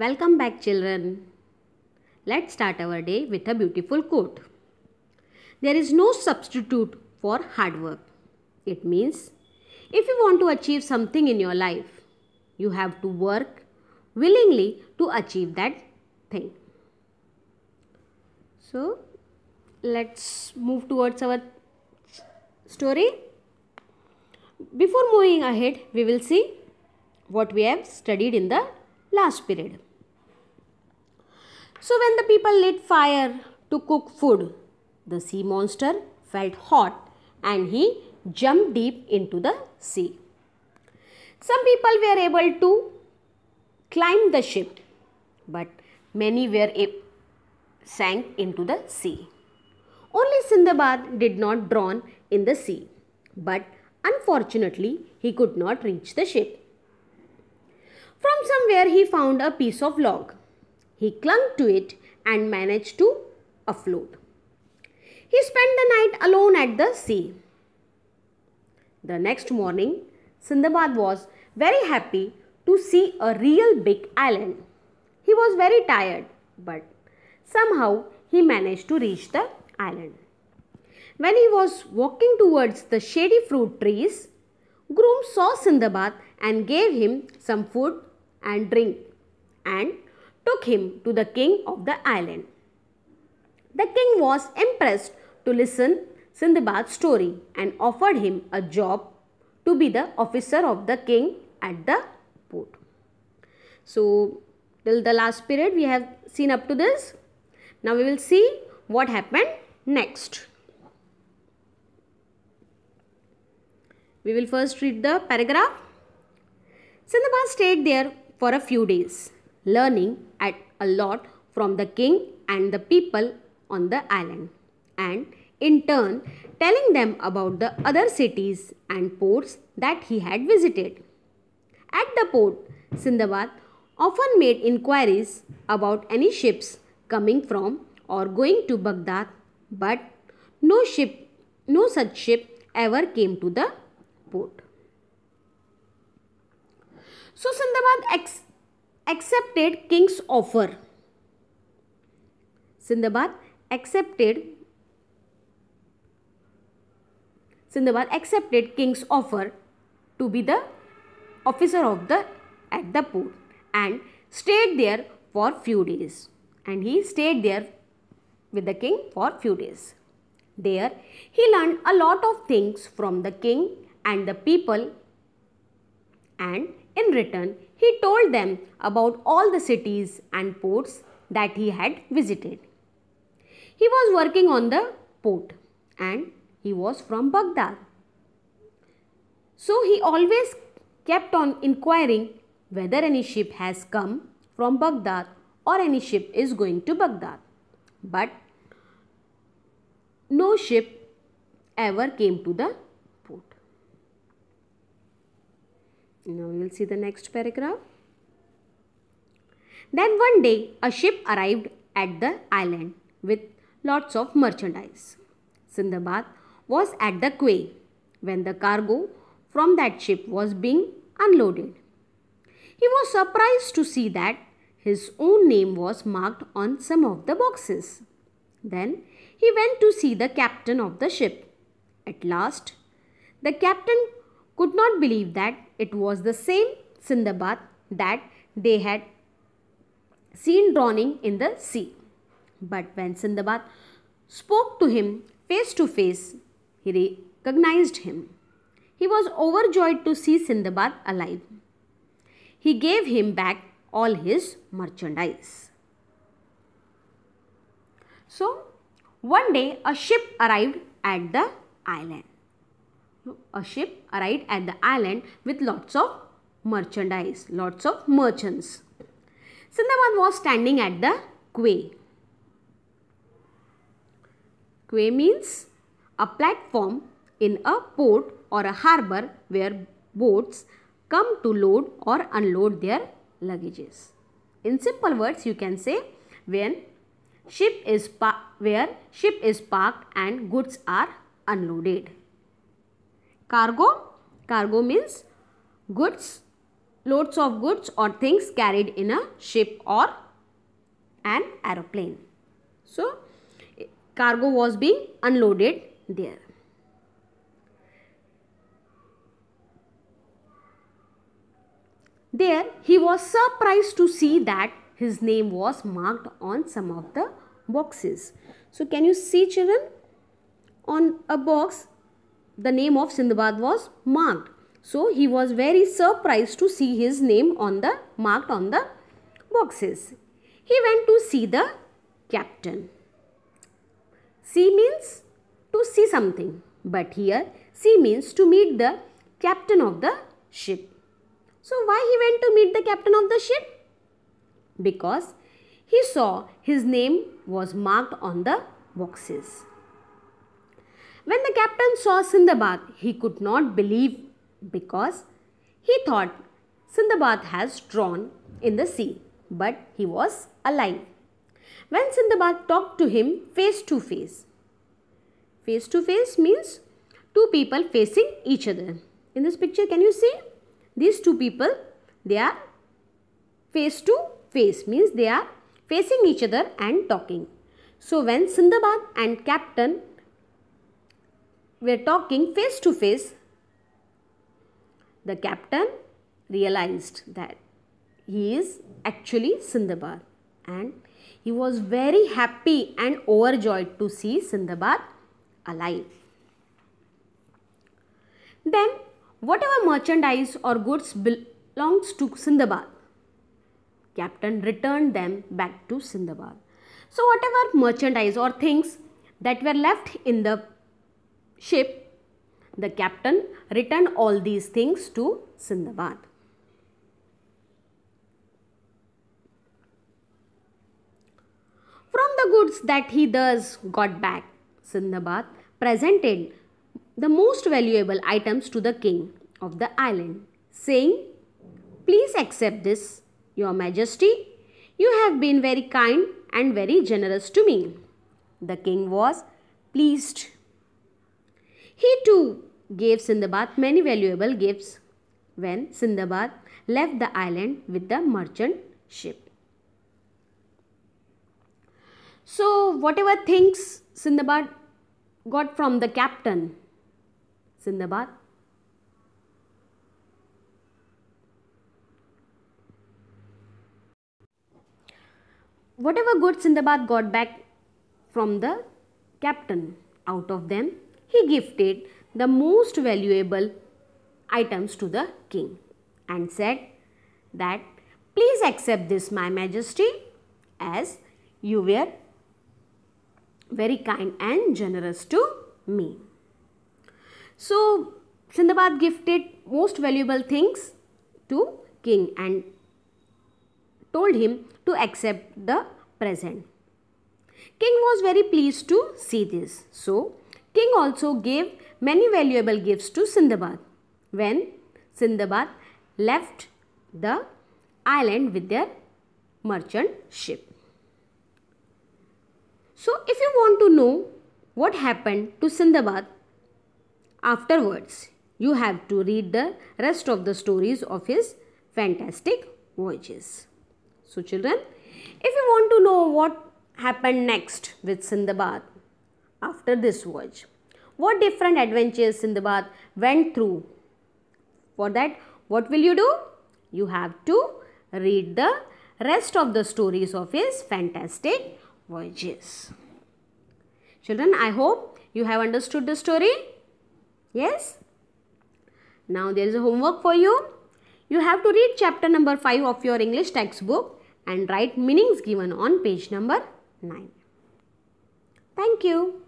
Welcome back children. Let's start our day with a beautiful quote. There is no substitute for hard work. It means if you want to achieve something in your life, you have to work willingly to achieve that thing. So let's move towards our story. Before moving ahead, we will see what we have studied in the last period. So when the people lit fire to cook food, the sea monster felt hot and he jumped deep into the sea. Some people were able to climb the ship, but many were sank into the sea. Only Sindbad did not drown in the sea, but unfortunately he could not reach the ship. From somewhere he found a piece of log. He clung to it and managed to afloat. He spent the night alone at the sea. The next morning, Sindbad was very happy to see a real big island. He was very tired, but somehow he managed to reach the island. When he was walking towards the shady fruit trees, Groom saw Sindbad and gave him some food and drink and took him to the king of the island. The king was impressed to listen Sindbad's story and offered him a job to be the officer of the king at the port. So, till the last period we have seen up to this. Now we will see what happened next. We will first read the paragraph. Sindbad stayed there for a few days learning at a lot from the king and the people on the island and in turn telling them about the other cities and ports that he had visited. At the port, Sindbad often made inquiries about any ships coming from or going to Baghdad, but no ship, no such ship ever came to the port. So Sindbad ex- accepted king's offer. Sindbad accepted Sindbad accepted king's offer to be the officer of the at the port and stayed there for few days and he stayed there with the king for few days. There he learned a lot of things from the king and the people and in return he told them about all the cities and ports that he had visited. He was working on the port and he was from Baghdad. So he always kept on inquiring whether any ship has come from Baghdad or any ship is going to Baghdad. But no ship ever came to the Now we will see the next paragraph. Then one day a ship arrived at the island with lots of merchandise. Sindbad was at the quay when the cargo from that ship was being unloaded. He was surprised to see that his own name was marked on some of the boxes. Then he went to see the captain of the ship. At last, the captain could not believe that it was the same Sindbad that they had seen drowning in the sea. But when Sindbad spoke to him face to face, he recognized him. He was overjoyed to see Sindbad alive. He gave him back all his merchandise. So, one day a ship arrived at the island a ship arrived at the island with lots of merchandise, lots of merchants. Sindbad was standing at the quay. Quay means a platform in a port or a harbour where boats come to load or unload their luggages. In simple words, you can say when ship is where ship is parked and goods are unloaded cargo cargo means goods loads of goods or things carried in a ship or an aeroplane so cargo was being unloaded there there he was surprised to see that his name was marked on some of the boxes so can you see children on a box the name of Sindbad was marked. So he was very surprised to see his name on the marked on the boxes. He went to see the captain. See means to see something but here see means to meet the captain of the ship. So why he went to meet the captain of the ship? Because he saw his name was marked on the boxes. When the captain saw Sindbad, he could not believe because he thought Sindbad has drawn in the sea, but he was alive. When Sindbad talked to him face to face, face to face means two people facing each other. In this picture, can you see? These two people, they are face to face means they are facing each other and talking. So when Sindbad and captain we are talking face to face, the captain realized that he is actually Sindbad and he was very happy and overjoyed to see Sindbad alive. Then whatever merchandise or goods belongs to Sindbad, captain returned them back to Sindbad. So whatever merchandise or things that were left in the ship, the captain returned all these things to Sindbad. From the goods that he thus got back, Sindbad presented the most valuable items to the king of the island, saying, Please accept this, your majesty. You have been very kind and very generous to me. The king was pleased he too gave Sindbad many valuable gifts when Sindbad left the island with the merchant ship. So, whatever things Sindbad got from the captain, Sindbad whatever goods Sindbad got back from the captain, out of them he gifted the most valuable items to the king and said that please accept this my majesty as you were very kind and generous to me. So Sindbad gifted most valuable things to king and told him to accept the present. King was very pleased to see this. So, King also gave many valuable gifts to Sindbad. When Sindbad left the island with their merchant ship. So, if you want to know what happened to Sindbad afterwards, you have to read the rest of the stories of his fantastic voyages. So, children, if you want to know what happened next with Sindbad, after this voyage. What different adventures Sindbad went through? For that, what will you do? You have to read the rest of the stories of his fantastic voyages. Children, I hope you have understood the story. Yes? Now there is a homework for you. You have to read chapter number 5 of your English textbook and write meanings given on page number 9. Thank you.